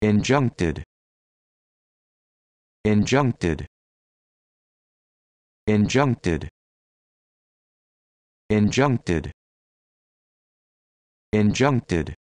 injuncted injuncted injuncted injuncted injuncted